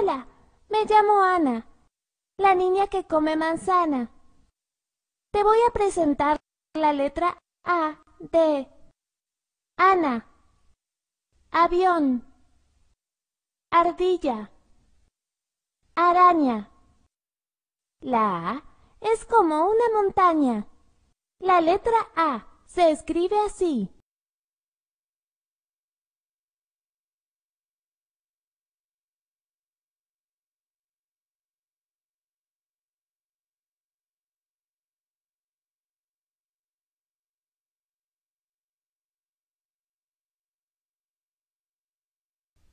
Hola, me llamo Ana, la niña que come manzana. Te voy a presentar la letra A de Ana, avión, ardilla, araña. La A es como una montaña. La letra A se escribe así.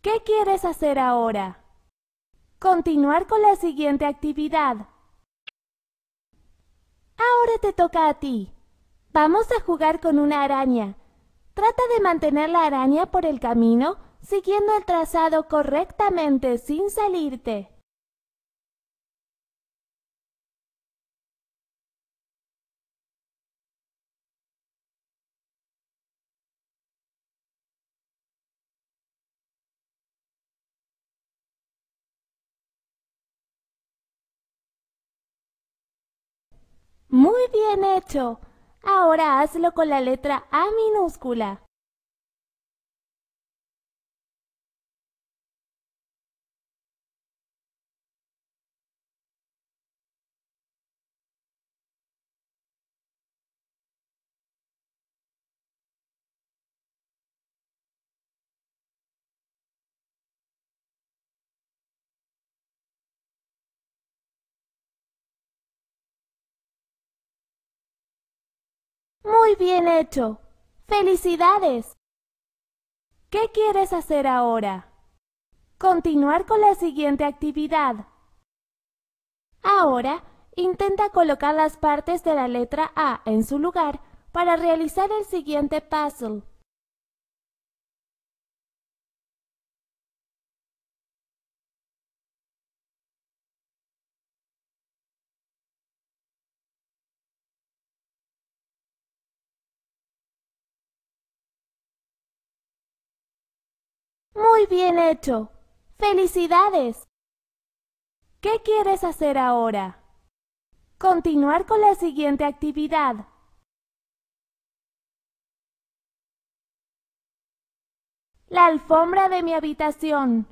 ¿Qué quieres hacer ahora? Continuar con la siguiente actividad. Ahora te toca a ti. Vamos a jugar con una araña. Trata de mantener la araña por el camino siguiendo el trazado correctamente sin salirte. Muy bien hecho. Ahora hazlo con la letra A minúscula. Muy bien hecho. ¡Felicidades! ¿Qué quieres hacer ahora? Continuar con la siguiente actividad. Ahora, intenta colocar las partes de la letra A en su lugar para realizar el siguiente puzzle. Muy bien hecho. ¡Felicidades! ¿Qué quieres hacer ahora? Continuar con la siguiente actividad. La alfombra de mi habitación.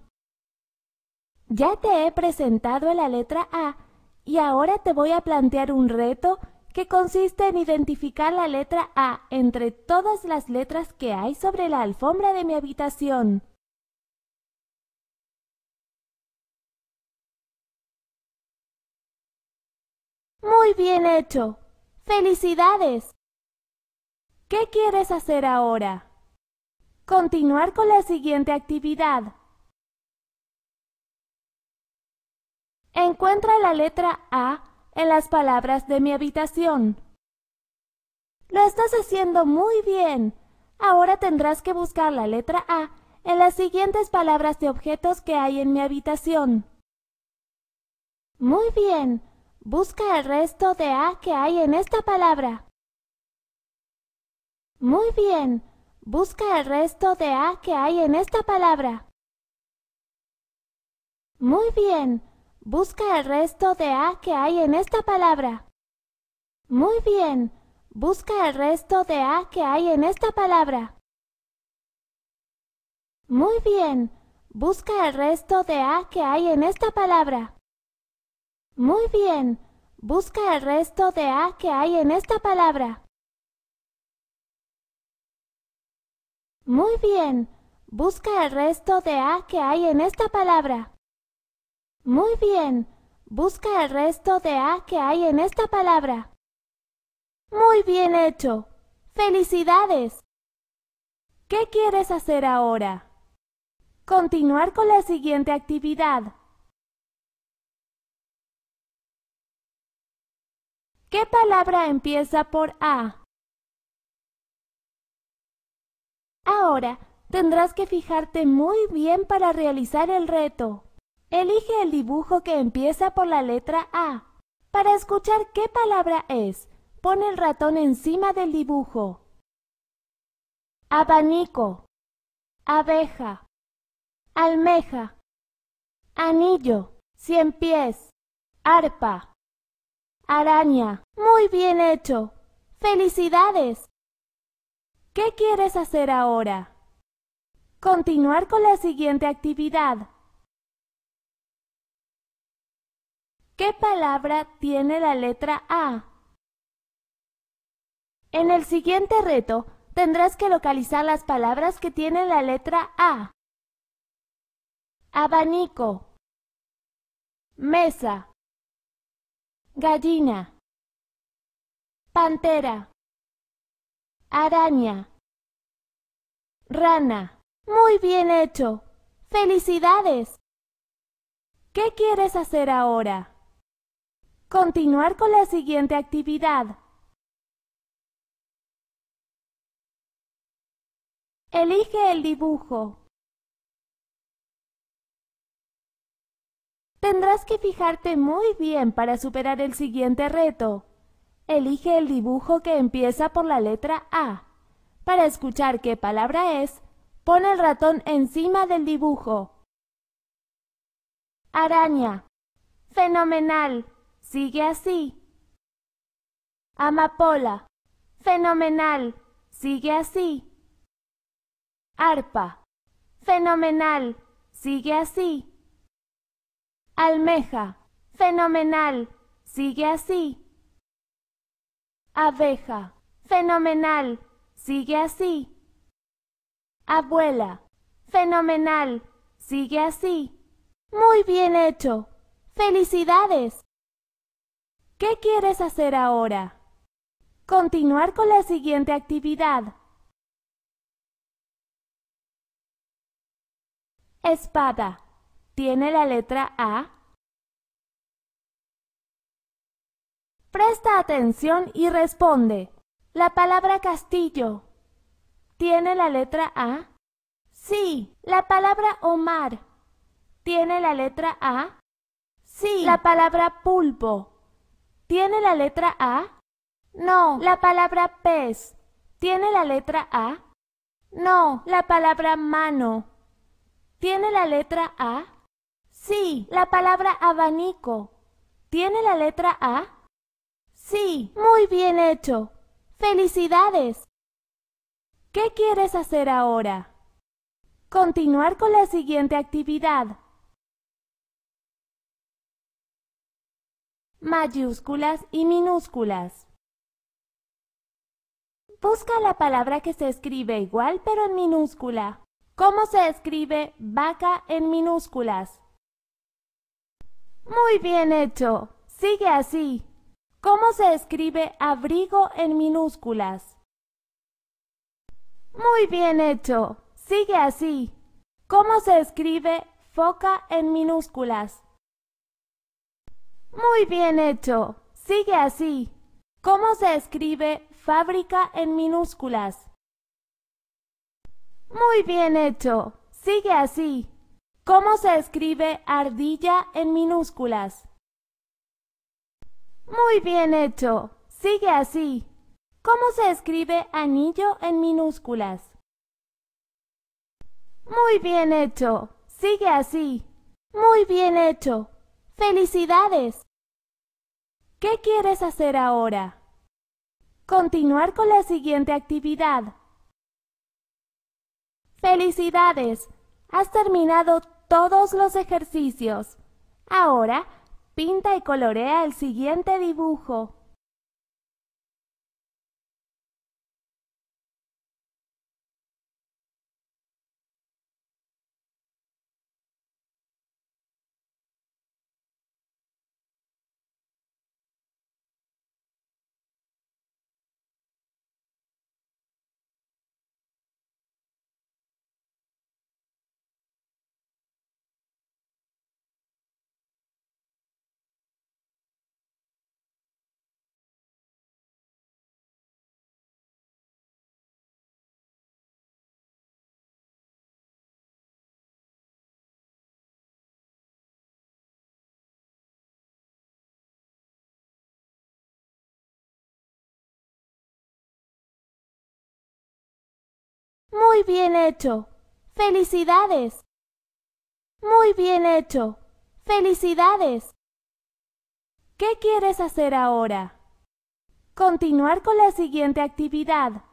Ya te he presentado la letra A y ahora te voy a plantear un reto que consiste en identificar la letra A entre todas las letras que hay sobre la alfombra de mi habitación. Muy bien hecho. ¡Felicidades! ¿Qué quieres hacer ahora? Continuar con la siguiente actividad. Encuentra la letra A en las palabras de mi habitación. Lo estás haciendo muy bien. Ahora tendrás que buscar la letra A en las siguientes palabras de objetos que hay en mi habitación. Muy bien. Busca el resto de A que hay en esta palabra. Muy bien. Busca el resto de A que hay en esta palabra. Muy bien. Busca el resto de A que hay en esta palabra. Muy bien. Busca el resto de A que hay en esta palabra. Muy bien. Busca el resto de A que hay en esta palabra. Muy bien. Busca el resto de A que hay en esta palabra. Muy bien. Busca el resto de A que hay en esta palabra. Muy bien. Busca el resto de A que hay en esta palabra. Muy bien hecho. ¡Felicidades! ¿Qué quieres hacer ahora? Continuar con la siguiente actividad. ¿Qué palabra empieza por A? Ahora, tendrás que fijarte muy bien para realizar el reto. Elige el dibujo que empieza por la letra A. Para escuchar qué palabra es, pon el ratón encima del dibujo. Abanico, abeja, almeja, anillo, cien pies, arpa. Araña, muy bien hecho. ¡Felicidades! ¿Qué quieres hacer ahora? Continuar con la siguiente actividad. ¿Qué palabra tiene la letra A? En el siguiente reto, tendrás que localizar las palabras que tienen la letra A. Abanico. Mesa gallina, pantera, araña, rana. Muy bien hecho. ¡Felicidades! ¿Qué quieres hacer ahora? Continuar con la siguiente actividad. Elige el dibujo. Tendrás que fijarte muy bien para superar el siguiente reto. Elige el dibujo que empieza por la letra A. Para escuchar qué palabra es, pon el ratón encima del dibujo. Araña. Fenomenal. Sigue así. Amapola. Fenomenal. Sigue así. Arpa. Fenomenal. Sigue así. Almeja. Fenomenal. Sigue así. Abeja. Fenomenal. Sigue así. Abuela. Fenomenal. Sigue así. Muy bien hecho. Felicidades. ¿Qué quieres hacer ahora? Continuar con la siguiente actividad. Espada tiene la letra A? Presta atención y responde. La palabra castillo. ¿Tiene la letra A? Sí. La palabra Omar. ¿Tiene la letra A? Sí. La palabra pulpo. ¿Tiene la letra A? No. La palabra pez. ¿Tiene la letra A? No. La palabra mano. ¿Tiene la letra A? Sí. La palabra abanico. ¿Tiene la letra A? Sí. Muy bien hecho. ¡Felicidades! ¿Qué quieres hacer ahora? Continuar con la siguiente actividad. Mayúsculas y minúsculas. Busca la palabra que se escribe igual pero en minúscula. ¿Cómo se escribe vaca en minúsculas? Muy bien hecho. Sigue así. ¿Cómo se escribe abrigo en minúsculas? Muy bien hecho. Sigue así. ¿Cómo se escribe foca en minúsculas? Muy bien hecho. Sigue así. ¿Cómo se escribe fábrica en minúsculas? Muy bien hecho. Sigue así. ¿Cómo se escribe ardilla en minúsculas? Muy bien hecho. Sigue así. ¿Cómo se escribe anillo en minúsculas? Muy bien hecho. Sigue así. Muy bien hecho. ¡Felicidades! ¿Qué quieres hacer ahora? Continuar con la siguiente actividad. ¡Felicidades! Has terminado todos los ejercicios. Ahora, pinta y colorea el siguiente dibujo. Muy bien hecho. Felicidades. Muy bien hecho. Felicidades. ¿Qué quieres hacer ahora? Continuar con la siguiente actividad.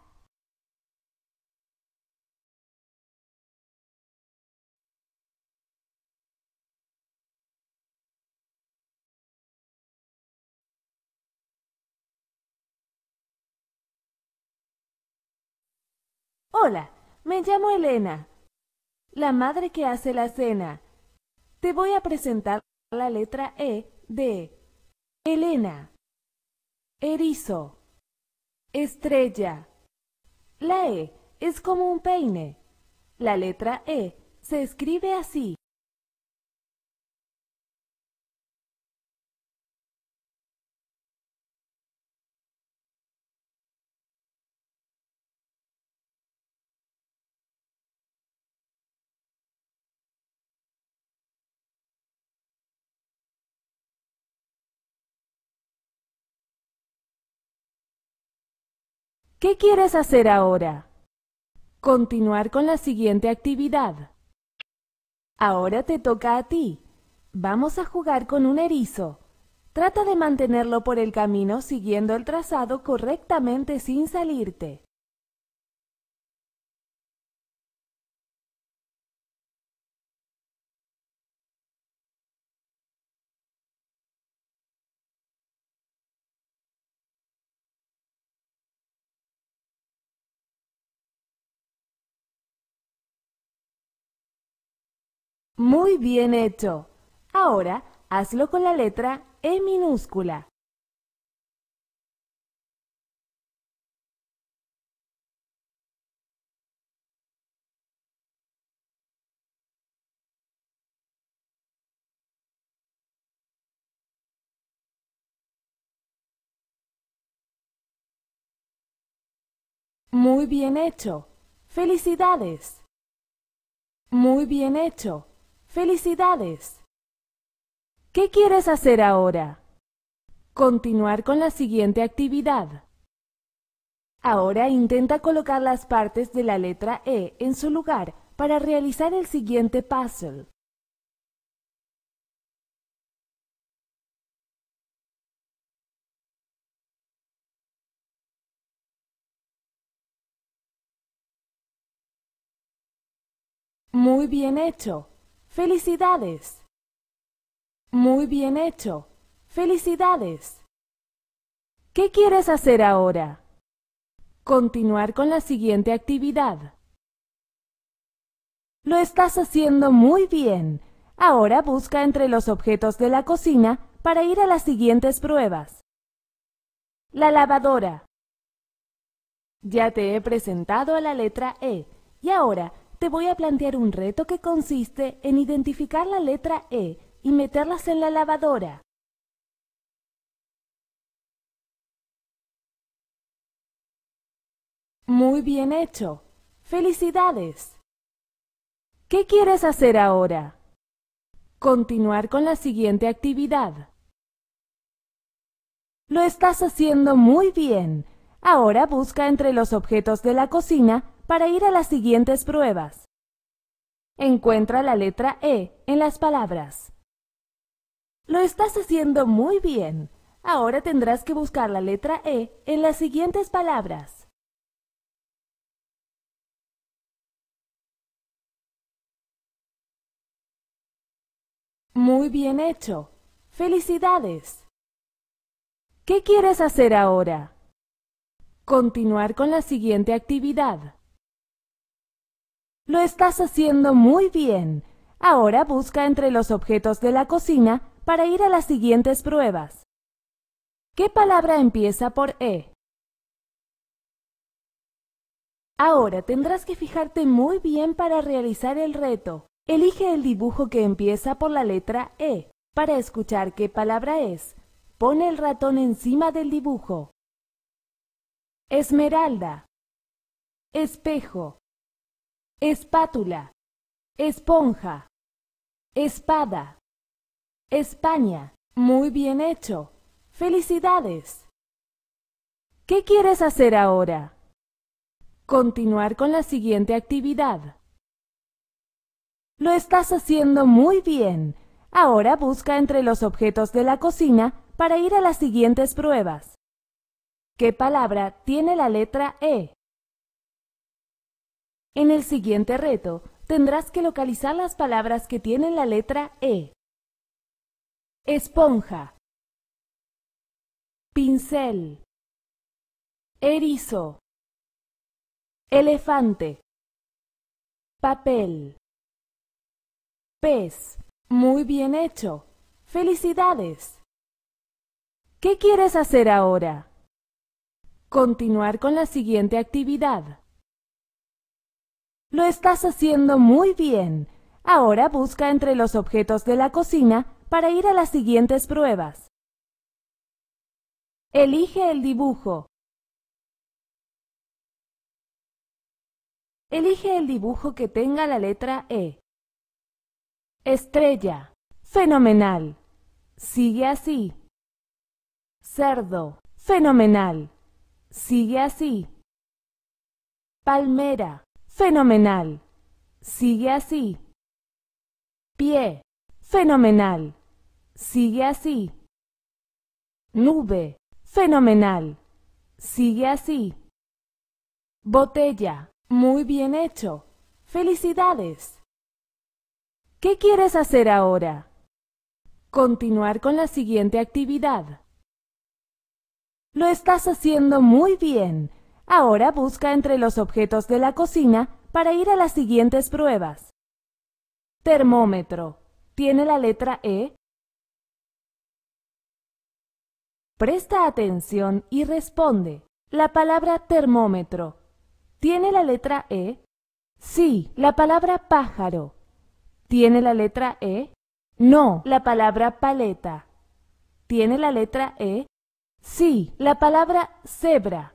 Hola, me llamo Elena, la madre que hace la cena. Te voy a presentar la letra E de Elena, erizo, estrella. La E es como un peine. La letra E se escribe así. ¿Qué quieres hacer ahora? Continuar con la siguiente actividad. Ahora te toca a ti. Vamos a jugar con un erizo. Trata de mantenerlo por el camino siguiendo el trazado correctamente sin salirte. Muy bien hecho. Ahora hazlo con la letra E minúscula. Muy bien hecho. Felicidades. Muy bien hecho. ¡Felicidades! ¿Qué quieres hacer ahora? Continuar con la siguiente actividad. Ahora intenta colocar las partes de la letra E en su lugar para realizar el siguiente puzzle. Muy bien hecho. ¡Felicidades! Muy bien hecho. ¡Felicidades! ¿Qué quieres hacer ahora? Continuar con la siguiente actividad. Lo estás haciendo muy bien. Ahora busca entre los objetos de la cocina para ir a las siguientes pruebas. La lavadora. Ya te he presentado a la letra E y ahora te voy a plantear un reto que consiste en identificar la letra E y meterlas en la lavadora. Muy bien hecho. ¡Felicidades! ¿Qué quieres hacer ahora? Continuar con la siguiente actividad. Lo estás haciendo muy bien. Ahora busca entre los objetos de la cocina para ir a las siguientes pruebas. Encuentra la letra E en las palabras. Lo estás haciendo muy bien. Ahora tendrás que buscar la letra E en las siguientes palabras. Muy bien hecho. ¡Felicidades! ¿Qué quieres hacer ahora? Continuar con la siguiente actividad. Lo estás haciendo muy bien. Ahora busca entre los objetos de la cocina para ir a las siguientes pruebas. ¿Qué palabra empieza por E? Ahora tendrás que fijarte muy bien para realizar el reto. Elige el dibujo que empieza por la letra E. Para escuchar qué palabra es, pon el ratón encima del dibujo. Esmeralda. Espejo espátula, esponja, espada, España. Muy bien hecho. Felicidades. ¿Qué quieres hacer ahora? Continuar con la siguiente actividad. Lo estás haciendo muy bien. Ahora busca entre los objetos de la cocina para ir a las siguientes pruebas. ¿Qué palabra tiene la letra E? En el siguiente reto, tendrás que localizar las palabras que tienen la letra E. Esponja. Pincel. Erizo. Elefante. Papel. Pez. Muy bien hecho. ¡Felicidades! ¿Qué quieres hacer ahora? Continuar con la siguiente actividad. Lo estás haciendo muy bien. Ahora busca entre los objetos de la cocina para ir a las siguientes pruebas. Elige el dibujo. Elige el dibujo que tenga la letra E. Estrella. Fenomenal. Sigue así. Cerdo. Fenomenal. Sigue así. Palmera. Fenomenal. Sigue así. Pie. Fenomenal. Sigue así. Nube. Fenomenal. Sigue así. Botella. Muy bien hecho. Felicidades. ¿Qué quieres hacer ahora? Continuar con la siguiente actividad. Lo estás haciendo muy bien. Ahora busca entre los objetos de la cocina para ir a las siguientes pruebas. Termómetro. Tiene la letra E. Presta atención y responde. La palabra termómetro. ¿Tiene la letra E? Sí. La palabra pájaro. ¿Tiene la letra E? No. La palabra paleta. ¿Tiene la letra E? Sí. La palabra cebra.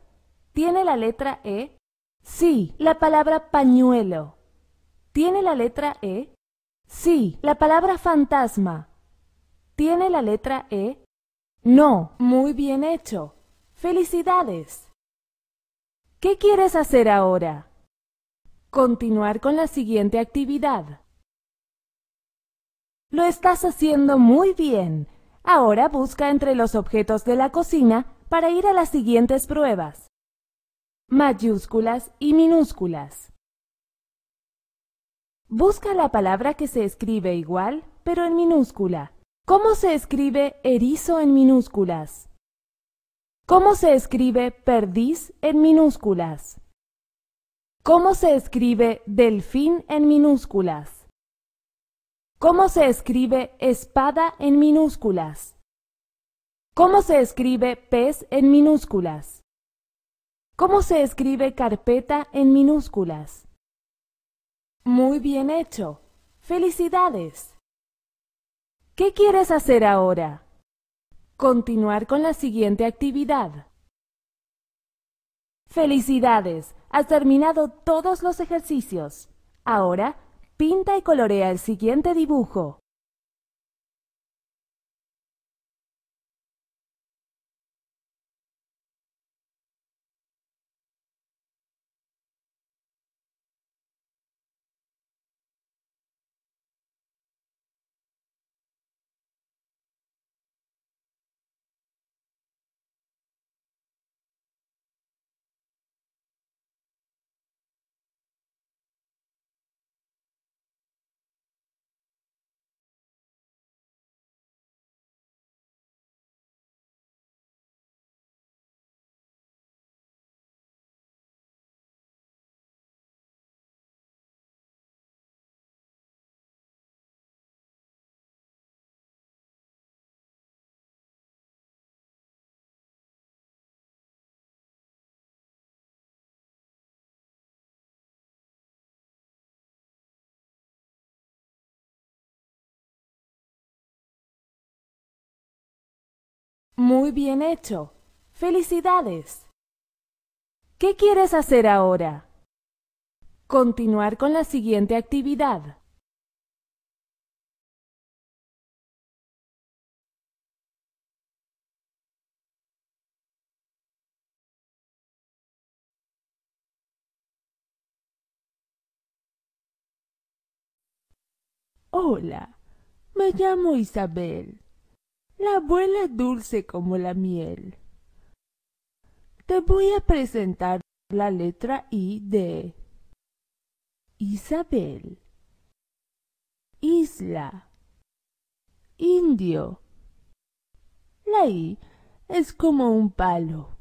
¿Tiene la letra E? Sí. La palabra pañuelo. ¿Tiene la letra E? Sí. La palabra fantasma. ¿Tiene la letra E? No. Muy bien hecho. Felicidades. ¿Qué quieres hacer ahora? Continuar con la siguiente actividad. Lo estás haciendo muy bien. Ahora busca entre los objetos de la cocina para ir a las siguientes pruebas mayúsculas y minúsculas. Busca la palabra que se escribe igual, pero en minúscula. ¿Cómo se escribe erizo en minúsculas? ¿Cómo se escribe perdiz en minúsculas? ¿Cómo se escribe delfín en minúsculas? ¿Cómo se escribe espada en minúsculas? ¿Cómo se escribe pez en minúsculas? ¿Cómo se escribe carpeta en minúsculas? Muy bien hecho. Felicidades. ¿Qué quieres hacer ahora? Continuar con la siguiente actividad. Felicidades. Has terminado todos los ejercicios. Ahora, pinta y colorea el siguiente dibujo. Muy bien hecho. Felicidades. ¿Qué quieres hacer ahora? Continuar con la siguiente actividad. Hola, me llamo Isabel la abuela dulce como la miel. Te voy a presentar la letra I de Isabel, Isla, Indio. La I es como un palo.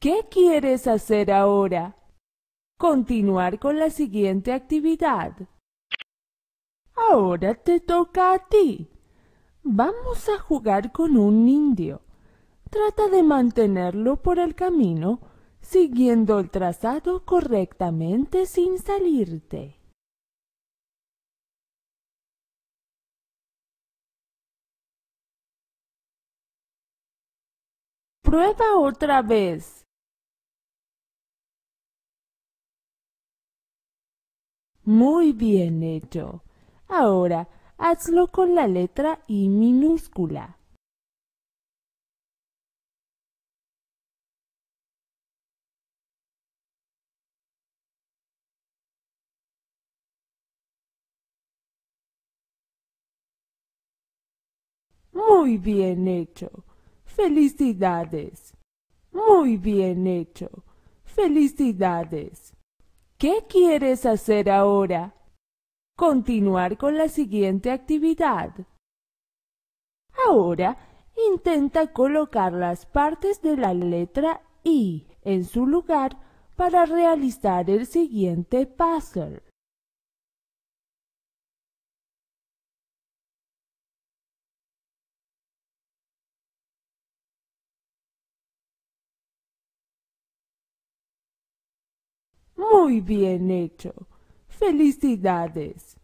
¿Qué quieres hacer ahora? Continuar con la siguiente actividad. Ahora te toca a ti. Vamos a jugar con un indio. Trata de mantenerlo por el camino, siguiendo el trazado correctamente sin salirte. Prueba otra vez. Muy bien hecho. Ahora, hazlo con la letra I minúscula. Muy bien hecho. Felicidades. Muy bien hecho. Felicidades. ¿Qué quieres hacer ahora? Continuar con la siguiente actividad. Ahora, intenta colocar las partes de la letra I en su lugar para realizar el siguiente puzzle. Muy bien hecho. Felicidades.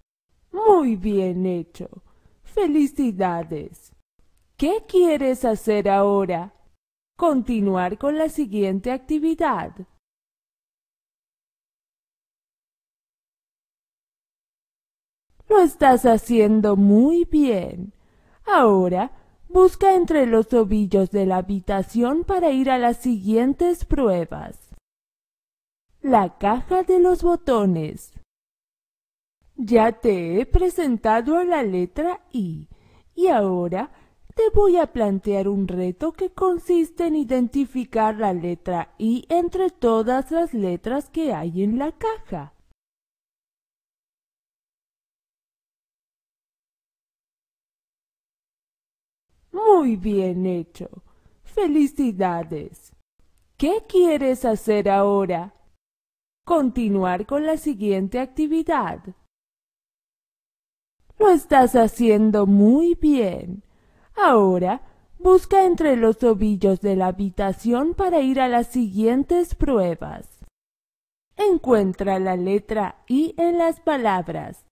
Muy bien hecho. Felicidades. ¿Qué quieres hacer ahora? Continuar con la siguiente actividad. Lo estás haciendo muy bien. Ahora busca entre los tobillos de la habitación para ir a las siguientes pruebas la caja de los botones. Ya te he presentado a la letra I y ahora te voy a plantear un reto que consiste en identificar la letra I entre todas las letras que hay en la caja. Muy bien hecho. Felicidades. ¿Qué quieres hacer ahora? Continuar con la siguiente actividad. Lo estás haciendo muy bien. Ahora, busca entre los tobillos de la habitación para ir a las siguientes pruebas. Encuentra la letra I en las palabras.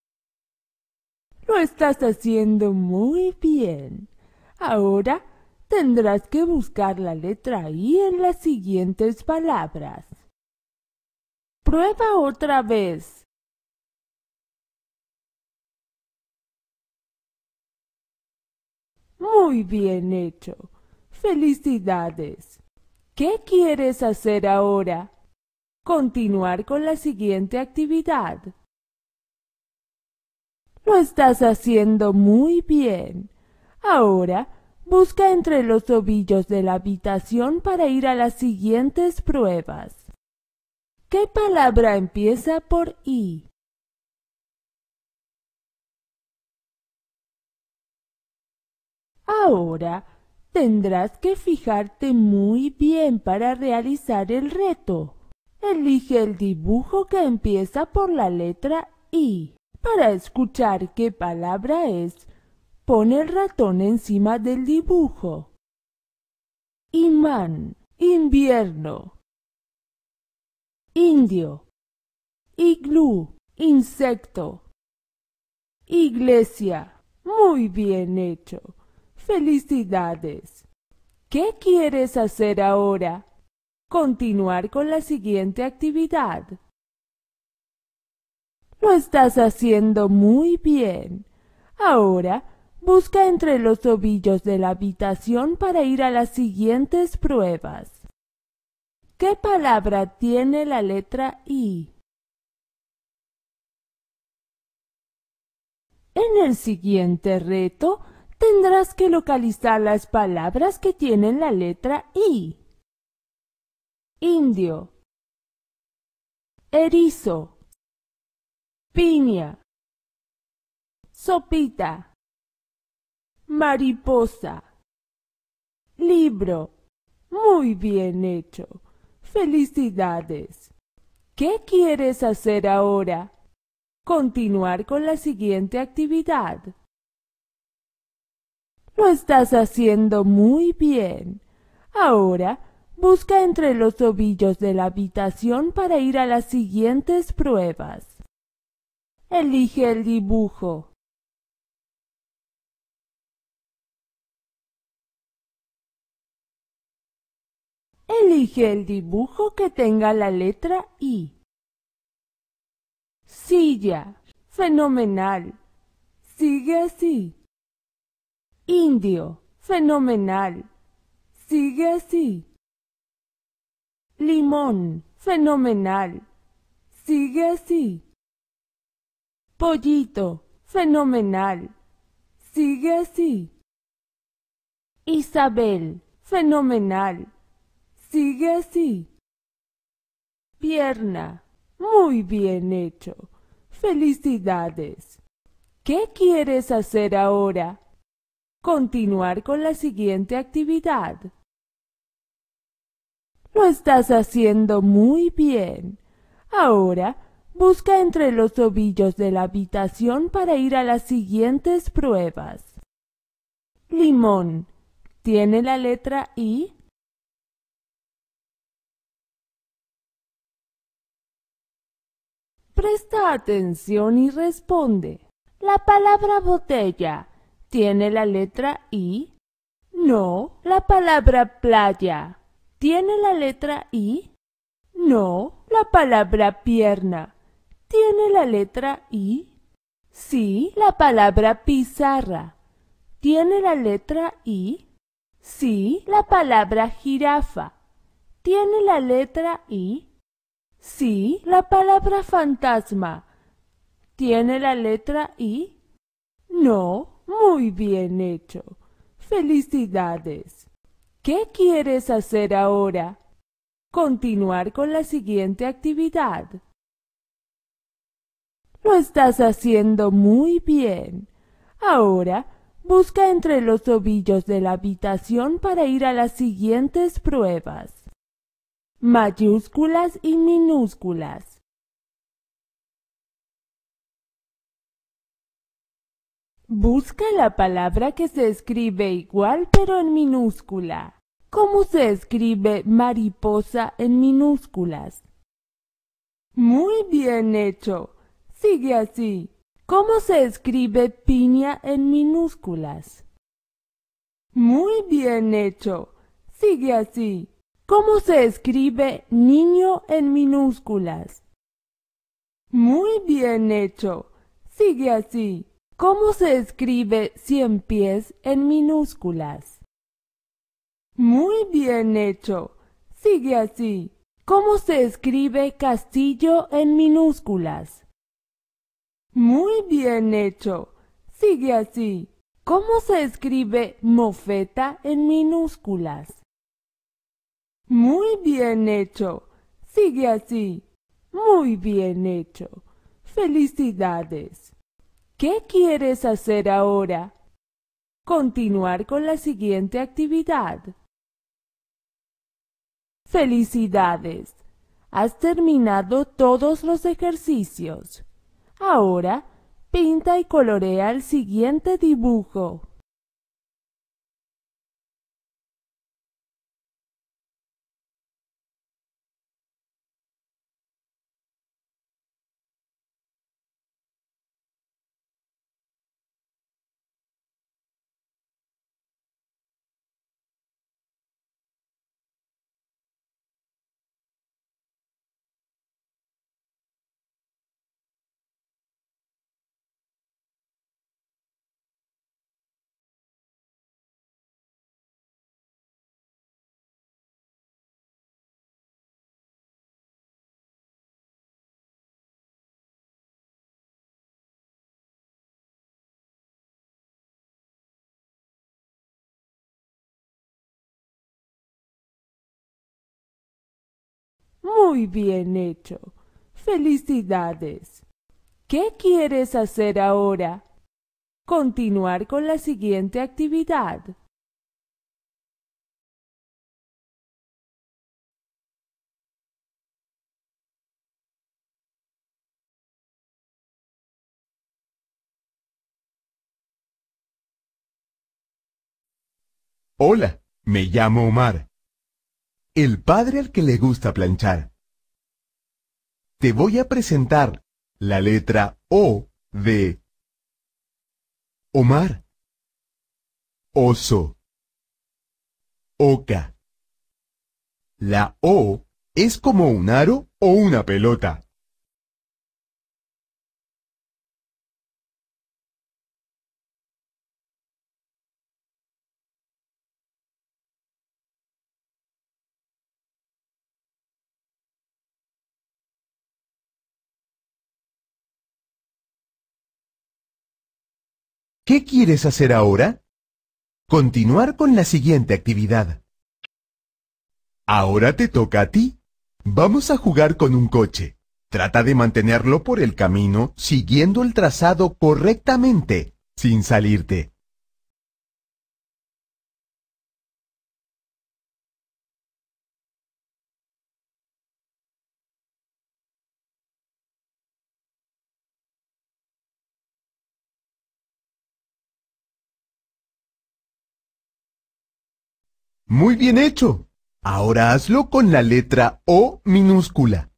Lo estás haciendo muy bien. Ahora tendrás que buscar la letra I en las siguientes palabras. Prueba otra vez. Muy bien hecho. Felicidades. ¿Qué quieres hacer ahora? Continuar con la siguiente actividad. Lo estás haciendo muy bien. Ahora, busca entre los ovillos de la habitación para ir a las siguientes pruebas. ¿Qué palabra empieza por I? Ahora tendrás que fijarte muy bien para realizar el reto. Elige el dibujo que empieza por la letra I. Para escuchar qué palabra es, pon el ratón encima del dibujo. Imán, invierno, indio, iglu, insecto, iglesia, muy bien hecho, felicidades. ¿Qué quieres hacer ahora? Continuar con la siguiente actividad. Lo estás haciendo muy bien. Ahora, busca entre los ovillos de la habitación para ir a las siguientes pruebas. ¿Qué palabra tiene la letra I? En el siguiente reto, tendrás que localizar las palabras que tienen la letra I. Indio. Erizo. Piña. Sopita. Mariposa. Libro. Muy bien hecho. ¡Felicidades! ¿Qué quieres hacer ahora? Continuar con la siguiente actividad. Lo estás haciendo muy bien. Ahora, busca entre los tobillos de la habitación para ir a las siguientes pruebas. Elige el dibujo. Elige el dibujo que tenga la letra I. Silla. Fenomenal. Sigue así. Indio. Fenomenal. Sigue así. Limón. Fenomenal. Sigue así. Pollito. Fenomenal. Sigue así. Isabel. Fenomenal. Sigue así. Pierna. Muy bien hecho. Felicidades. ¿Qué quieres hacer ahora? Continuar con la siguiente actividad. Lo estás haciendo muy bien. Ahora, busca entre los tobillos de la habitación para ir a las siguientes pruebas. Limón. Tiene la letra I Presta atención y responde. ¿La palabra botella tiene la letra I? No. ¿La palabra playa tiene la letra I? No. ¿La palabra pierna tiene la letra I? Sí. ¿La palabra pizarra tiene la letra I? Sí. ¿La palabra jirafa tiene la letra I? Sí, la palabra fantasma. ¿Tiene la letra I? No, muy bien hecho. Felicidades. ¿Qué quieres hacer ahora? Continuar con la siguiente actividad. Lo estás haciendo muy bien. Ahora, busca entre los tobillos de la habitación para ir a las siguientes pruebas mayúsculas y minúsculas. Busca la palabra que se escribe igual pero en minúscula. ¿Cómo se escribe mariposa en minúsculas? Muy bien hecho. Sigue así. ¿Cómo se escribe piña en minúsculas? Muy bien hecho. Sigue así. ¿Cómo se escribe niño en minúsculas? Muy bien hecho. Sigue así. ¿Cómo se escribe cien pies en minúsculas? Muy bien hecho. Sigue así. ¿Cómo se escribe castillo en minúsculas? Muy bien hecho. Sigue así. ¿Cómo se escribe mofeta en minúsculas? Muy bien hecho. Sigue así. Muy bien hecho. Felicidades. ¿Qué quieres hacer ahora? Continuar con la siguiente actividad. Felicidades. Has terminado todos los ejercicios. Ahora, pinta y colorea el siguiente dibujo. Muy bien hecho. Felicidades. ¿Qué quieres hacer ahora? Continuar con la siguiente actividad. Hola, me llamo Omar. El padre al que le gusta planchar. Te voy a presentar la letra O de Omar, Oso, Oca. La O es como un aro o una pelota. ¿Qué quieres hacer ahora? Continuar con la siguiente actividad. Ahora te toca a ti. Vamos a jugar con un coche. Trata de mantenerlo por el camino siguiendo el trazado correctamente, sin salirte. Muy bien hecho. Ahora hazlo con la letra O minúscula.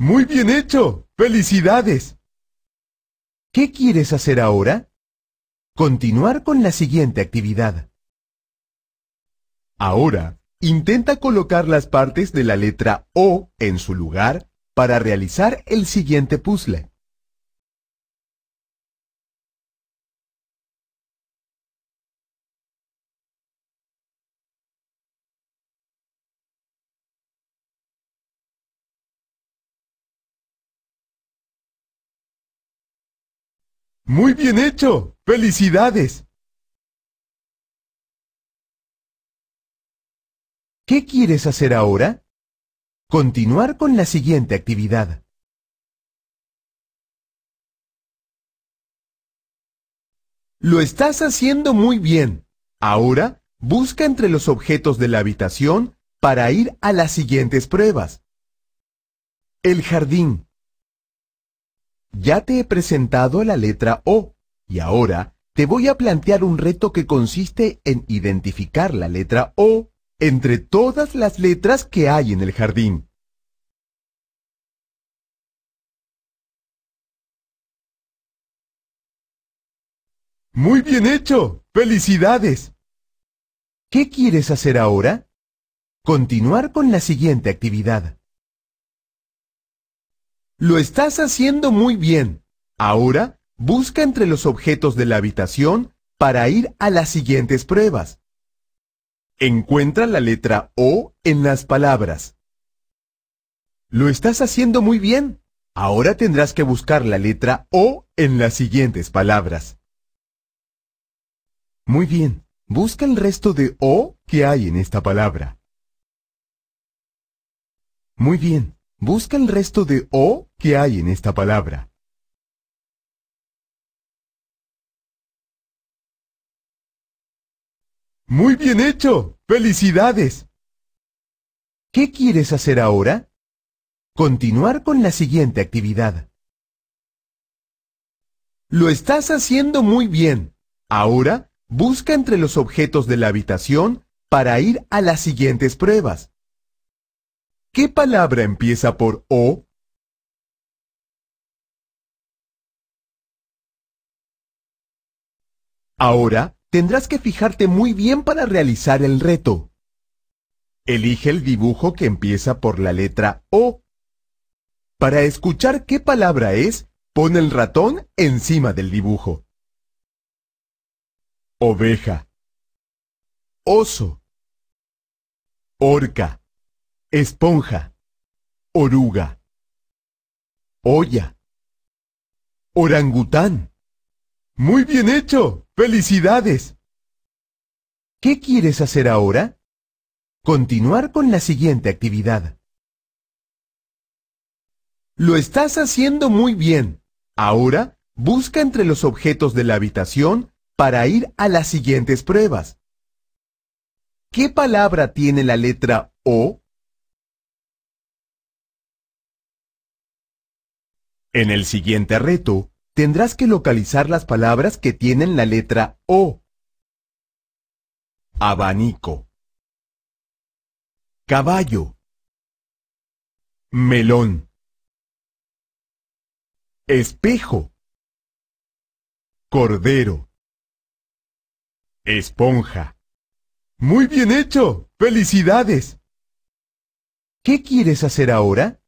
Muy bien hecho. Felicidades. ¿Qué quieres hacer ahora? Continuar con la siguiente actividad. Ahora, intenta colocar las partes de la letra O en su lugar para realizar el siguiente puzzle. Muy bien hecho. Felicidades. ¿Qué quieres hacer ahora? Continuar con la siguiente actividad. Lo estás haciendo muy bien. Ahora, busca entre los objetos de la habitación para ir a las siguientes pruebas. El jardín. Ya te he presentado la letra O y ahora te voy a plantear un reto que consiste en identificar la letra O entre todas las letras que hay en el jardín. ¡Muy bien hecho! ¡Felicidades! ¿Qué quieres hacer ahora? Continuar con la siguiente actividad. Lo estás haciendo muy bien. Ahora, busca entre los objetos de la habitación para ir a las siguientes pruebas. Encuentra la letra O en las palabras. Lo estás haciendo muy bien. Ahora tendrás que buscar la letra O en las siguientes palabras. Muy bien, busca el resto de O que hay en esta palabra. Muy bien, Busca el resto de O que hay en esta palabra. ¡Muy bien hecho! ¡Felicidades! ¿Qué quieres hacer ahora? Continuar con la siguiente actividad. Lo estás haciendo muy bien. Ahora, busca entre los objetos de la habitación para ir a las siguientes pruebas. ¿Qué palabra empieza por O? Ahora tendrás que fijarte muy bien para realizar el reto. Elige el dibujo que empieza por la letra O. Para escuchar qué palabra es, pon el ratón encima del dibujo. Oveja. Oso. Orca esponja, oruga, olla, orangután. Muy bien hecho. Felicidades. ¿Qué quieres hacer ahora? Continuar con la siguiente actividad. Lo estás haciendo muy bien. Ahora busca entre los objetos de la habitación para ir a las siguientes pruebas. ¿Qué palabra tiene la letra O En el siguiente reto, tendrás que localizar las palabras que tienen la letra O. Abanico. Caballo. Melón. Espejo. Cordero. Esponja. Muy bien hecho. Felicidades. ¿Qué quieres hacer ahora?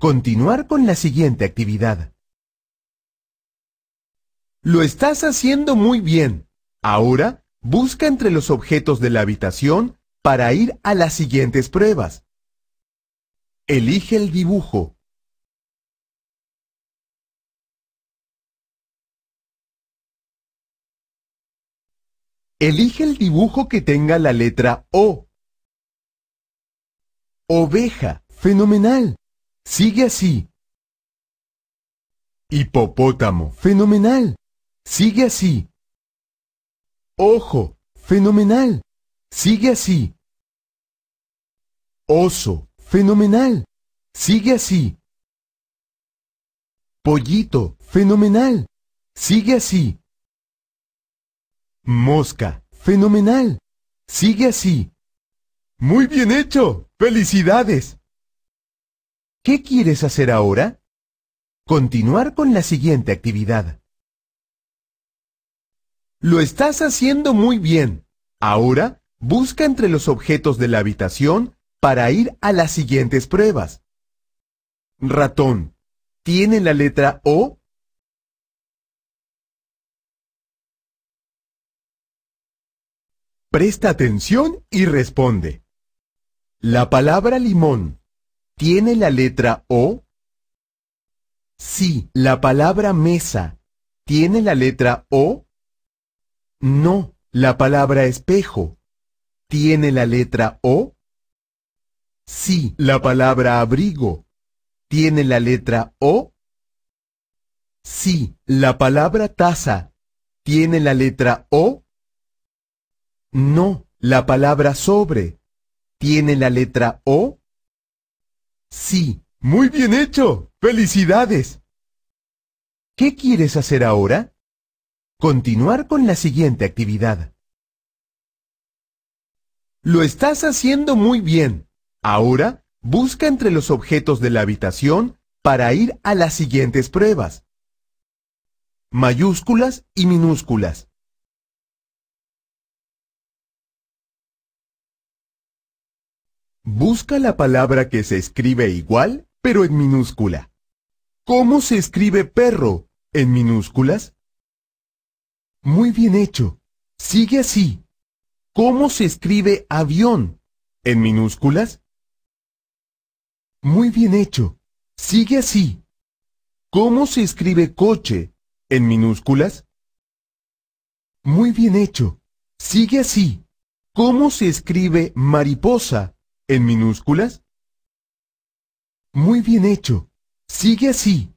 Continuar con la siguiente actividad. Lo estás haciendo muy bien. Ahora, busca entre los objetos de la habitación para ir a las siguientes pruebas. Elige el dibujo. Elige el dibujo que tenga la letra O. Oveja. Fenomenal. Sigue así. Hipopótamo. Fenomenal. Sigue así. Ojo. Fenomenal. Sigue así. Oso. Fenomenal. Sigue así. Pollito. Fenomenal. Sigue así. Mosca. Fenomenal. Sigue así. Muy bien hecho. Felicidades. ¿Qué quieres hacer ahora? Continuar con la siguiente actividad. Lo estás haciendo muy bien. Ahora, busca entre los objetos de la habitación para ir a las siguientes pruebas. Ratón. ¿Tiene la letra O? Presta atención y responde. La palabra limón ¿Tiene la letra O? Sí, la palabra mesa. ¿Tiene la letra O? No, la palabra espejo. ¿Tiene la letra O? Sí, la palabra abrigo. ¿Tiene la letra O? Sí, la palabra taza. ¿Tiene la letra O? No, la palabra sobre. ¿Tiene la letra O? Sí, muy bien hecho. ¡Felicidades! ¿Qué quieres hacer ahora? Continuar con la siguiente actividad. Lo estás haciendo muy bien. Ahora, busca entre los objetos de la habitación para ir a las siguientes pruebas. Mayúsculas y minúsculas. Busca la palabra que se escribe igual, pero en minúscula. ¿Cómo se escribe perro? ¿En minúsculas? Muy bien hecho. Sigue así. ¿Cómo se escribe avión? ¿En minúsculas? Muy bien hecho. Sigue así. ¿Cómo se escribe coche? ¿En minúsculas? Muy bien hecho. Sigue así. ¿Cómo se escribe mariposa? en minúsculas? Muy bien hecho. Sigue así.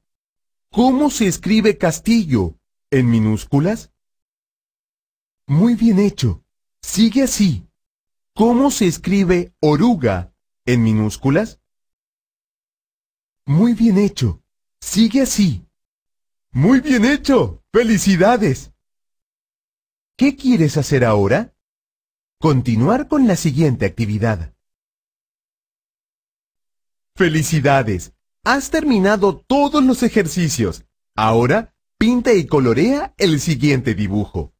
¿Cómo se escribe castillo? ¿En minúsculas? Muy bien hecho. Sigue así. ¿Cómo se escribe oruga? ¿En minúsculas? Muy bien hecho. Sigue así. Muy bien hecho. Felicidades. ¿Qué quieres hacer ahora? Continuar con la siguiente actividad. Felicidades, has terminado todos los ejercicios. Ahora pinta y colorea el siguiente dibujo.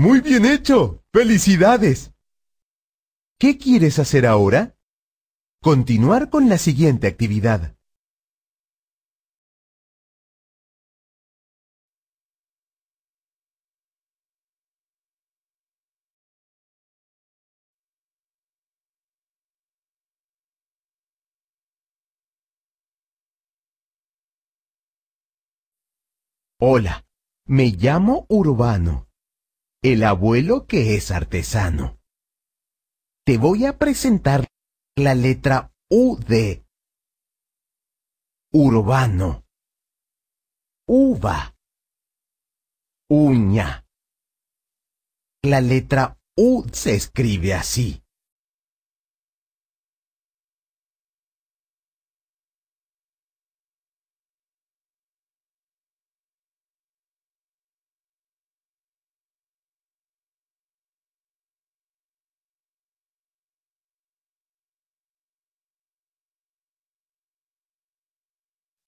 Muy bien hecho. Felicidades. ¿Qué quieres hacer ahora? Continuar con la siguiente actividad. Hola, me llamo Urbano el abuelo que es artesano. Te voy a presentar la letra U de urbano, uva, uña. La letra U se escribe así.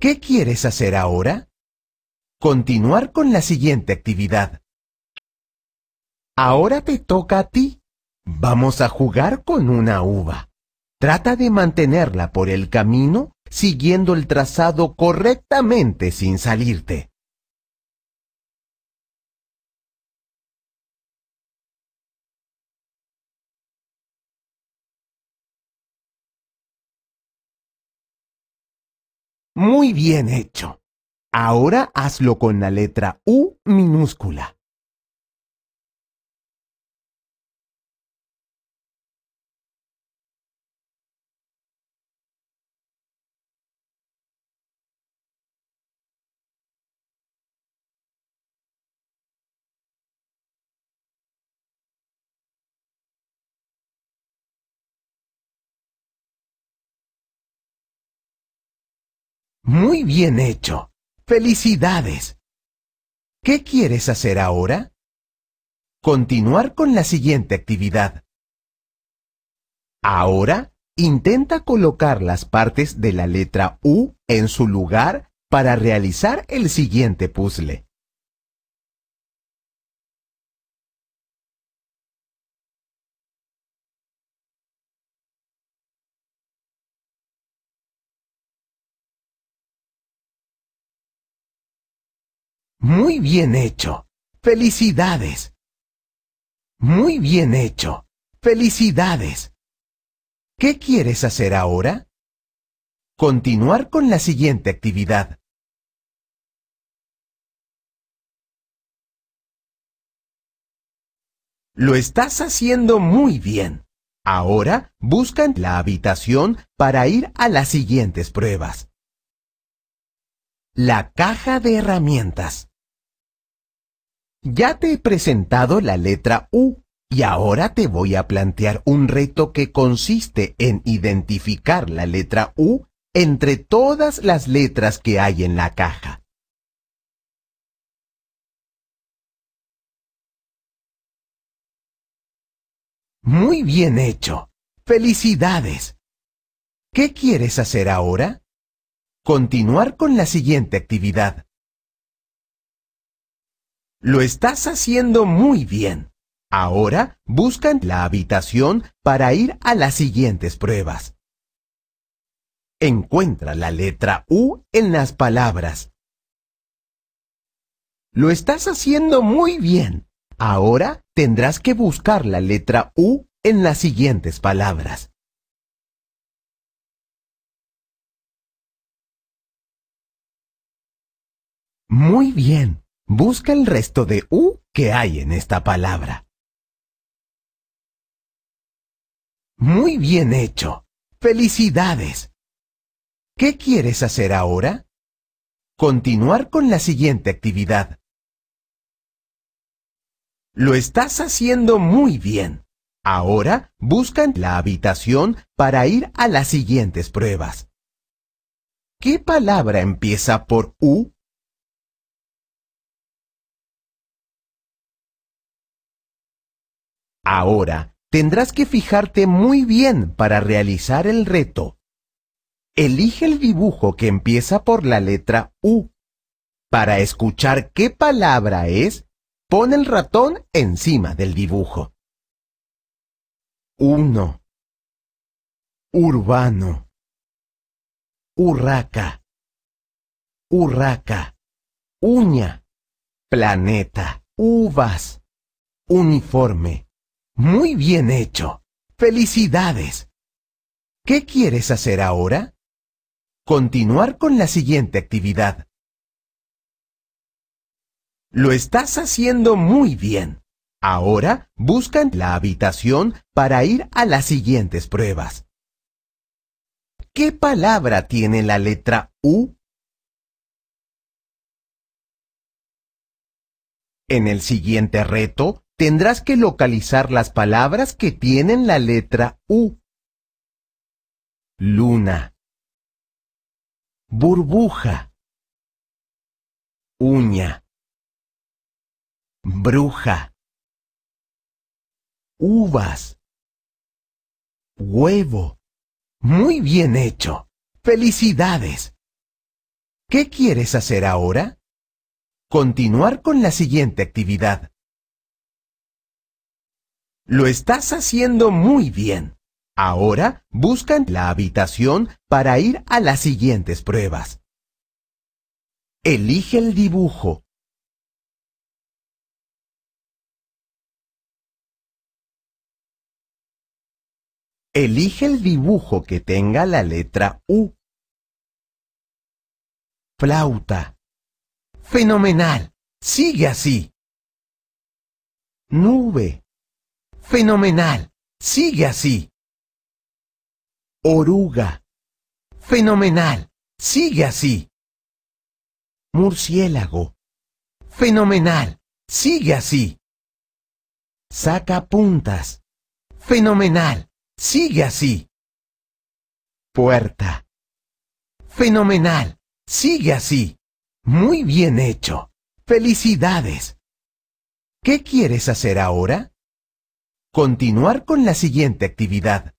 ¿Qué quieres hacer ahora? Continuar con la siguiente actividad. Ahora te toca a ti. Vamos a jugar con una uva. Trata de mantenerla por el camino siguiendo el trazado correctamente sin salirte. Muy bien hecho. Ahora hazlo con la letra U minúscula. Muy bien hecho. Felicidades. ¿Qué quieres hacer ahora? Continuar con la siguiente actividad. Ahora, intenta colocar las partes de la letra U en su lugar para realizar el siguiente puzzle. Muy bien hecho. Felicidades. Muy bien hecho. Felicidades. ¿Qué quieres hacer ahora? Continuar con la siguiente actividad. Lo estás haciendo muy bien. Ahora buscan la habitación para ir a las siguientes pruebas. La caja de herramientas. Ya te he presentado la letra U y ahora te voy a plantear un reto que consiste en identificar la letra U entre todas las letras que hay en la caja. Muy bien hecho. Felicidades. ¿Qué quieres hacer ahora? Continuar con la siguiente actividad. Lo estás haciendo muy bien. Ahora buscan la habitación para ir a las siguientes pruebas. Encuentra la letra U en las palabras. Lo estás haciendo muy bien. Ahora tendrás que buscar la letra U en las siguientes palabras. Muy bien. Busca el resto de U que hay en esta palabra. Muy bien hecho. Felicidades. ¿Qué quieres hacer ahora? Continuar con la siguiente actividad. Lo estás haciendo muy bien. Ahora buscan la habitación para ir a las siguientes pruebas. ¿Qué palabra empieza por U Ahora, tendrás que fijarte muy bien para realizar el reto. Elige el dibujo que empieza por la letra U. Para escuchar qué palabra es, pon el ratón encima del dibujo. 1. Urbano. Urraca. Urraca. Uña. Planeta. Uvas. Uniforme. Muy bien hecho. Felicidades. ¿Qué quieres hacer ahora? Continuar con la siguiente actividad. Lo estás haciendo muy bien. Ahora buscan la habitación para ir a las siguientes pruebas. ¿Qué palabra tiene la letra U? En el siguiente reto, tendrás que localizar las palabras que tienen la letra U. Luna. Burbuja. Uña. Bruja. Uvas. Huevo. Muy bien hecho. Felicidades. ¿Qué quieres hacer ahora? Continuar con la siguiente actividad. Lo estás haciendo muy bien. Ahora buscan la habitación para ir a las siguientes pruebas. Elige el dibujo. Elige el dibujo que tenga la letra U. Flauta. Fenomenal. Sigue así. Nube. Fenomenal. Sigue así. Oruga. Fenomenal. Sigue así. Murciélago. Fenomenal. Sigue así. Saca puntas. Fenomenal. Sigue así. Puerta. Fenomenal. Sigue así. Muy bien hecho. Felicidades. ¿Qué quieres hacer ahora? Continuar con la siguiente actividad.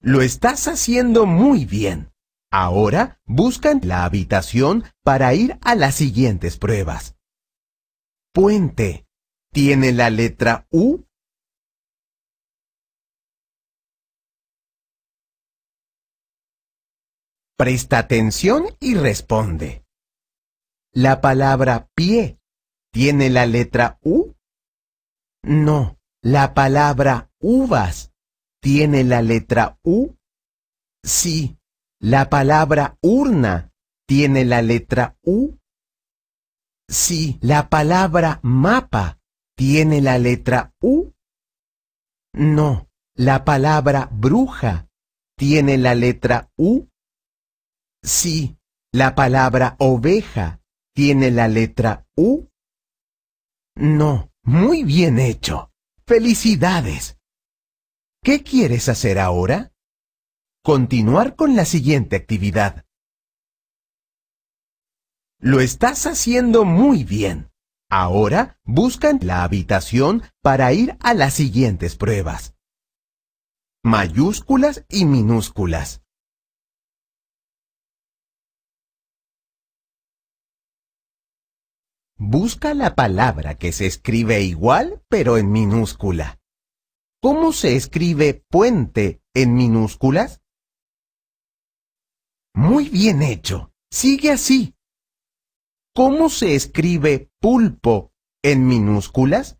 Lo estás haciendo muy bien. Ahora buscan la habitación para ir a las siguientes pruebas. Puente. ¿Tiene la letra U? Presta atención y responde. La palabra pie. ¿Tiene la letra U? No, la palabra uvas tiene la letra U. Sí, la palabra urna tiene la letra U. Sí, la palabra mapa tiene la letra U. No, la palabra bruja tiene la letra U. Sí, la palabra oveja tiene la letra U. No, muy bien hecho. Felicidades. ¿Qué quieres hacer ahora? Continuar con la siguiente actividad. Lo estás haciendo muy bien. Ahora buscan la habitación para ir a las siguientes pruebas. Mayúsculas y minúsculas. Busca la palabra que se escribe igual pero en minúscula. ¿Cómo se escribe puente en minúsculas? Muy bien hecho. Sigue así. ¿Cómo se escribe pulpo en minúsculas?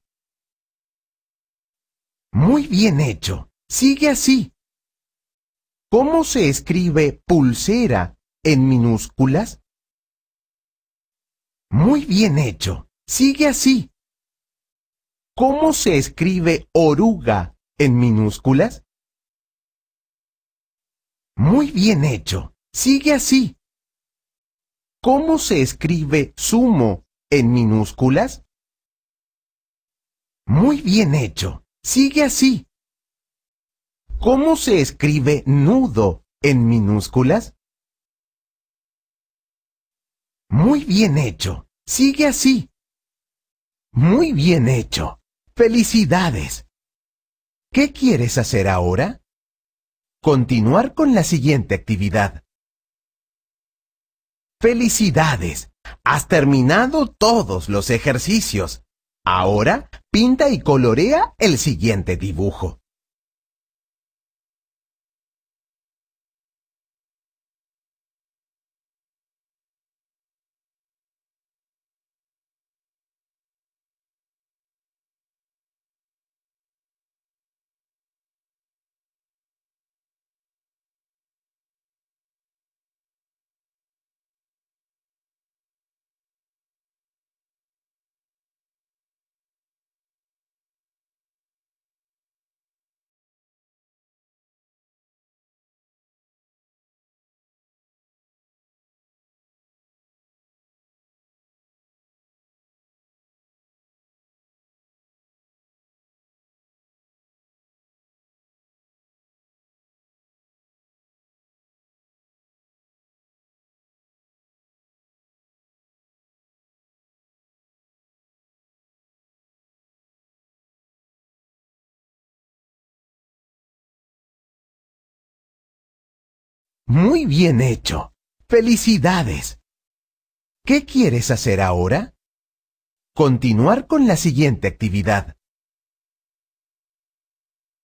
Muy bien hecho. Sigue así. ¿Cómo se escribe pulsera en minúsculas? Muy bien hecho. Sigue así. ¿Cómo se escribe oruga en minúsculas? Muy bien hecho. Sigue así. ¿Cómo se escribe sumo en minúsculas? Muy bien hecho. Sigue así. ¿Cómo se escribe nudo en minúsculas? Muy bien hecho. Sigue así. Muy bien hecho. Felicidades. ¿Qué quieres hacer ahora? Continuar con la siguiente actividad. Felicidades. Has terminado todos los ejercicios. Ahora pinta y colorea el siguiente dibujo. Muy bien hecho. Felicidades. ¿Qué quieres hacer ahora? Continuar con la siguiente actividad.